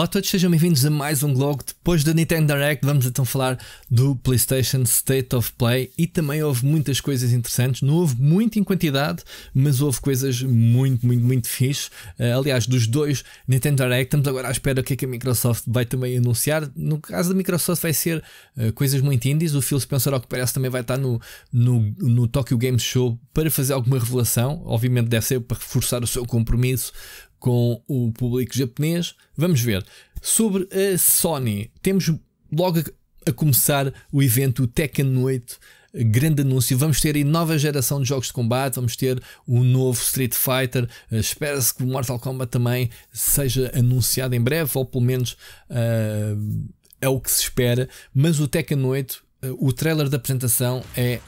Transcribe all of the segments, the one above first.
Olá a todos, sejam bem-vindos a mais um blog. Depois da Nintendo Direct, vamos então falar do PlayStation State of Play e também houve muitas coisas interessantes. Não houve muito em quantidade, mas houve coisas muito, muito, muito fixe. Uh, aliás, dos dois Nintendo Direct, estamos agora à espera o que é que a Microsoft vai também anunciar. No caso da Microsoft, vai ser uh, coisas muito indies. O Phil Spencer, ao que parece, também vai estar no, no, no Tokyo Games Show para fazer alguma revelação. Obviamente, deve ser para reforçar o seu compromisso com o público japonês. Vamos ver. Sobre a Sony, temos logo a começar o evento Tekken 8 grande anúncio. Vamos ter aí nova geração de jogos de combate, vamos ter o novo Street Fighter. Espera-se que o Mortal Kombat também seja anunciado em breve, ou pelo menos uh, é o que se espera. Mas o Tekken 8, uh, ah, o trailer da apresentação é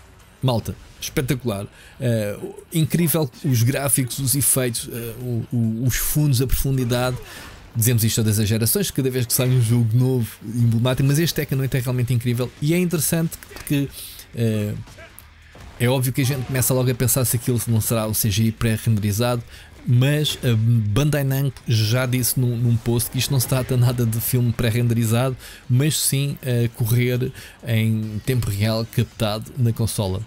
malta, espetacular. Uh, incrível os gráficos, os efeitos, uh, o, o, os fundos, a profundidade. Dizemos isto todas as gerações, cada vez que sai um jogo novo, emblemático, mas este Tekken 8 é realmente incrível e é interessante porque uh, é óbvio que a gente começa logo a pensar se aquilo não será o CGI pré-renderizado, mas a Bandai Namco já disse num, num, post que isto não se trata nada de filme pré-renderizado, mas sim a correr em tempo real captado na consola.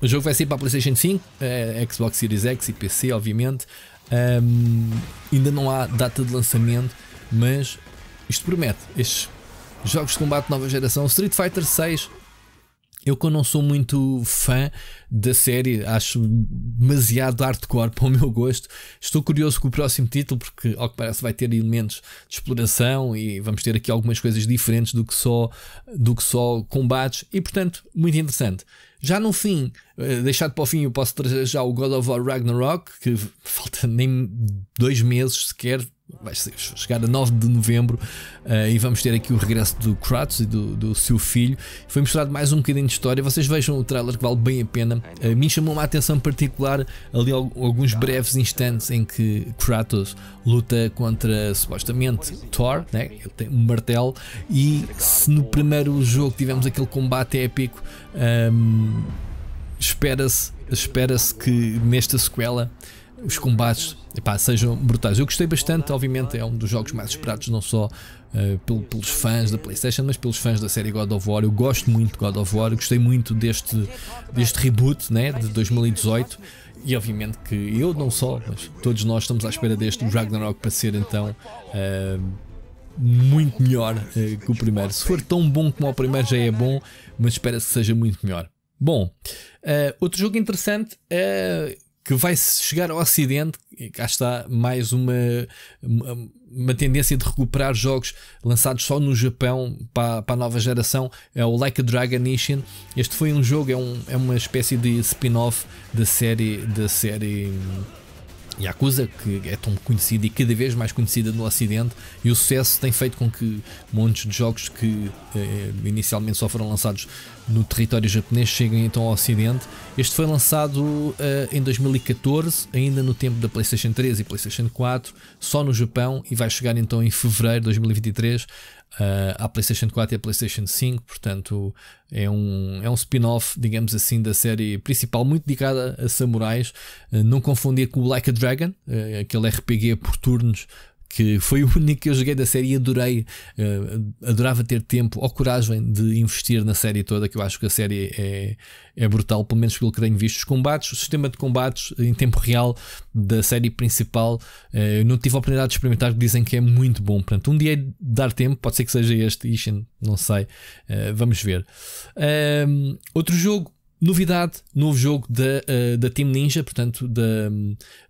O jogo vai sair para a PlayStation 5, eh, Xbox Series X e PC, obviamente. Um, ainda não há data de lançamento, mas isto promete. Estes jogos de combate nova geração, Street Fighter 6 eu que não sou muito fã da série, acho demasiado hardcore para o meu gosto. Estou curioso com o próximo título, porque ao que parece vai ter elementos de exploração e vamos ter aqui algumas coisas diferentes do que só, do que só combates e, portanto, muito interessante. Já no fim, eh, deixado para o fim, eu posso trazer já o God of War Ragnarok, que falta nem dois meses sequer vai chegar a 9 de novembro uh, e vamos ter aqui o regresso do Kratos e do, do seu filho. Foi mostrado mais um bocadinho de história. Vocês vejam o trailer que vale bem a pena. Uh, me chamou uma atenção particular ali alguns tá. breves instantes em que Kratos luta contra supostamente é. Thor, né? ele tem um martelo. E se no primeiro jogo tivemos aquele combate épico, um, ehm, espera-se espera que nesta sequela os combates epá, sejam brutais. Eu gostei bastante, obviamente é um dos jogos mais esperados, não só uh, pelos fãs da PlayStation, mas pelos fãs da série God of War. Eu gosto muito de God of War, gostei muito deste, deste reboot né, de 2018. E obviamente que eu não só, mas todos nós estamos à espera deste Ragnarok para ser então uh, muito melhor uh, que o primeiro. Se for tão bom como o primeiro já é bom, mas espera-se que seja muito melhor. Bom, uh, outro jogo interessante é que vai chegar ao Ocidente. Cá está mais uma, uma, tendência de recuperar jogos lançados só no Japão para, para, a nova geração. É o Like a Dragon Ishin. Este foi um jogo, é, um, é uma espécie de spin-off da série. Da série Yakuza, que é tão conhecida e cada vez mais conhecida no Ocidente, e o sucesso tem feito com que montes de jogos que eh, inicialmente só foram lançados no território japonês cheguem então ao Ocidente. Este foi lançado eh, em 2014, ainda no tempo da PlayStation 3 e PlayStation 4, só no Japão, e vai chegar então em fevereiro de 2023 uh, eh, à PlayStation 4 e à PlayStation 5, portanto é um, é um spin-off, digamos assim, da série principal, muito dedicada a samurais. Uh, não confundir com o Like a Dragon, uh, aquele RPG por turnos que foi o único que eu joguei da série e adorei. Uh, adorava ter tempo ou coragem de investir na série toda, que eu acho que a série é, é brutal, pelo menos pelo que tenho visto. Os combates, o sistema de combates em tempo real da série principal, uh, não tive a oportunidade de experimentar, dizem que é muito bom. Portanto, um dia é dar tempo, pode ser que seja este Ishin, não sei, uh, vamos ver. outro jogo Novidade, novo jogo da, eh, da Team Ninja, portanto,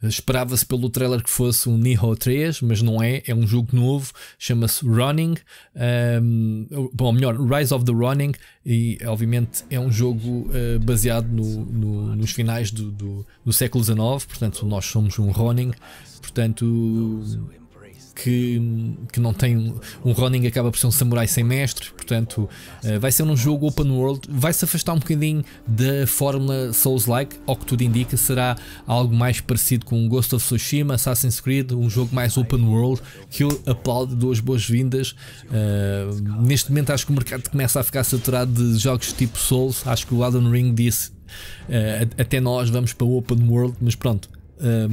esperava-se pelo trailer que fosse um Nihon 3, mas não é, é um jogo novo, chama-se Running, um, ehm, bom, melhor, Rise of the Running, e obviamente é um jogo uh, baseado no, no, nos finais do, do, do século XIX, portanto, nós somos um Running, portanto que, que não tem. Um Ronin acaba por ser um samurai sem mestre, portanto, eh, vai ser um jogo open world. Vai se afastar um bocadinho da fórmula Souls-like, ao que tudo indica, será algo mais parecido com Ghost of Tsushima, Assassin's Creed, um jogo mais open world que eu aplaudo, duas boas-vindas. Uh, neste momento, acho que o mercado começa a ficar saturado de jogos tipo Souls. Acho que o Alan Ring disse. Uh, até nós vamos para o Open World, mas pronto,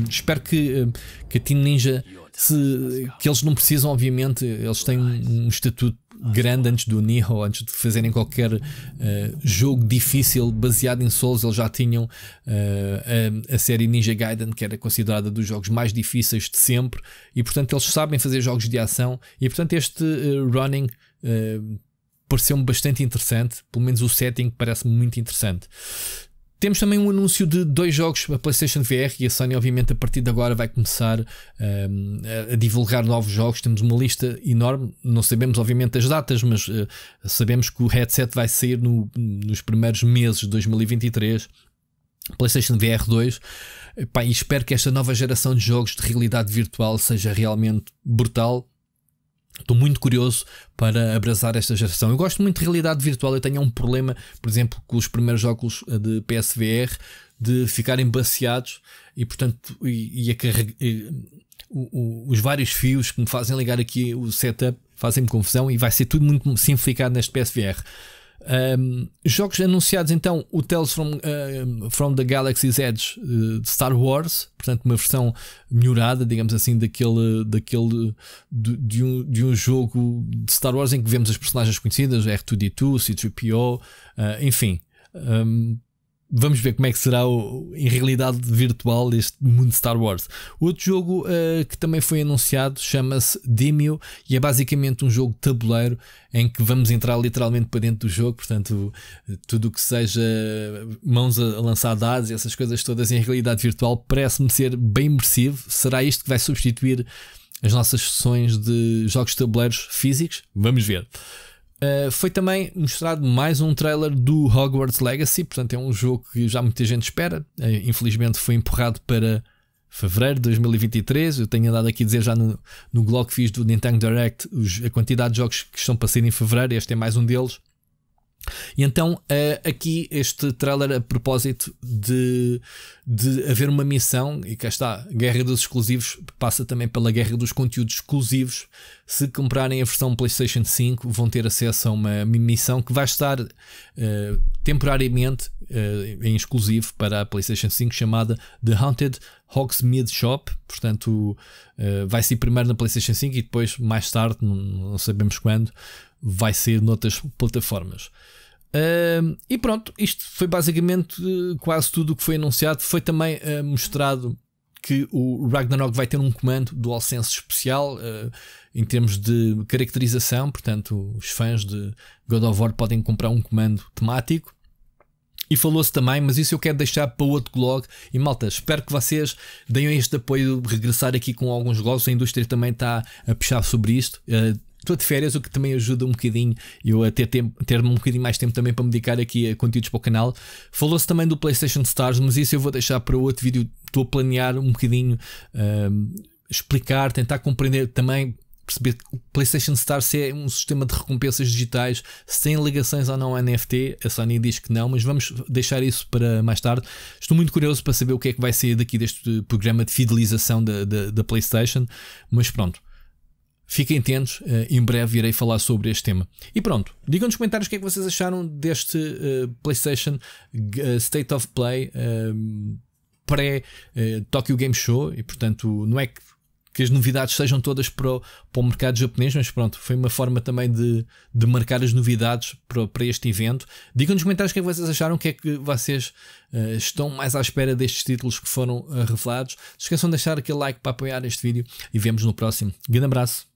espero que, que a Team Ninja se, que eles não precisam, obviamente, eles têm um, estatuto grande antes do Nihon, antes de fazerem qualquer uh, jogo difícil baseado em Souls, eles já tinham uh, a, a, série Ninja Gaiden, que era considerada dos jogos mais difíceis de sempre, e portanto eles sabem fazer jogos de ação, e portanto este uh, running pareceu-me bastante interessante, pelo menos o setting parece-me muito interessante. Temos também um anúncio de dois jogos, a PlayStation VR e a Sony, obviamente, a partir de agora vai começar um, ehm, a divulgar novos jogos. Temos uma lista enorme, não sabemos, obviamente, as datas, mas uh, sabemos que o headset vai sair no, nos primeiros meses de 2023. PlayStation VR 2. Epá, e espero que esta nova geração de jogos de realidade virtual seja realmente brutal Estou muito curioso para abraçar esta geração. Eu gosto muito de realidade virtual. Eu tenho um problema, por exemplo, com os primeiros óculos eh, de PSVR de ficarem baseados e, portanto, e, e a O, o, os vários fios que me fazem ligar aqui o setup fazem-me confusão e vai ser tudo muito simplificado neste PSVR. Um, jogos anunciados então o Tales from, uh, from the Galaxy's Edge uh, de Star Wars, portanto uma versão melhorada, digamos assim, daquele, daquele de, de, um, de um jogo de Star Wars em que vemos as personagens conhecidas, R2D2, C3PO, uh, enfim. Um, vamos ver como é que será o, em realidade virtual este mundo Star Wars. Outro jogo uh, que também foi anunciado chama-se Demio e é basicamente um jogo de tabuleiro em que vamos entrar literalmente para dentro do jogo, portanto, tudo o que seja mãos a lançar dados, essas coisas todas em realidade virtual, parece-me ser bem imersivo. Será isto que vai substituir as nossas sessões de jogos de tabuleiros físicos? Vamos ver. Eh, foi também mostrado mais um trailer do Hogwarts Legacy, portanto é um jogo que já muita gente espera. Eh, infelizmente foi empurrado para fevereiro de 2023. Eu tenho andado aqui a dizer já no, no blog que fiz do Nintendo Direct os, a quantidade de jogos que estão para sair em fevereiro. Este é mais um deles. E então, eh, aqui este trailer a propósito de, de haver uma missão, e cá está, Guerra dos Exclusivos passa também pela Guerra dos Conteúdos Exclusivos. Se comprarem a versão PlayStation 5, vão ter acesso a uma missão que vai estar uh, temporariamente uh, em exclusivo para a PlayStation 5, chamada The Haunted Hogsmeade Shop. Portanto, uh, vai ser primeiro na PlayStation 5 e depois, mais tarde, não, não sabemos quando, vai ser noutras plataformas. Uh, e pronto, isto foi basicamente eh, quase tudo o que foi anunciado. Foi também uh, mostrado que o Ragnarok vai ter um comando DualSense especial uh, em termos de caracterização. Portanto, os fãs de God of War podem comprar um comando temático. E falou-se também, mas isso eu quero deixar para outro blog. E malta, espero que vocês deem este apoio, regressar aqui com alguns blogs. A indústria também está a puxar sobre isto. Uh, Estou de férias, o que também ajuda um bocadinho eu a ter, tempo, ter um bocadinho mais tempo também para me dedicar aqui a conteúdos para o canal. Falou-se também do PlayStation Stars, mas isso eu vou deixar para outro vídeo. Estou a planear um bocadinho uh, explicar, tentar compreender também perceber que o PlayStation Stars é um sistema de recompensas digitais, sem ligações ou não a NFT, a Sony diz que não, mas vamos deixar isso para mais tarde. Estou muito curioso para saber o que é que vai sair daqui deste programa de fidelização da, da, da PlayStation, mas pronto. Fiquem atentos, eh, em breve irei falar sobre este tema. E pronto, digam nos comentários o que é que vocês acharam deste uh, PlayStation uh, State of Play uh, pré-Tokyo Game Show. E portanto, não é que, que as novidades sejam todas para o, para o, mercado japonês, mas pronto, foi uma forma também de, de marcar as novidades para, para este evento. Digam nos comentários o que é que vocês acharam, o que é que vocês estão mais à espera destes títulos que foram revelados. Não esqueçam de deixar aquele like para apoiar este vídeo e vemos no próximo. Grande abraço.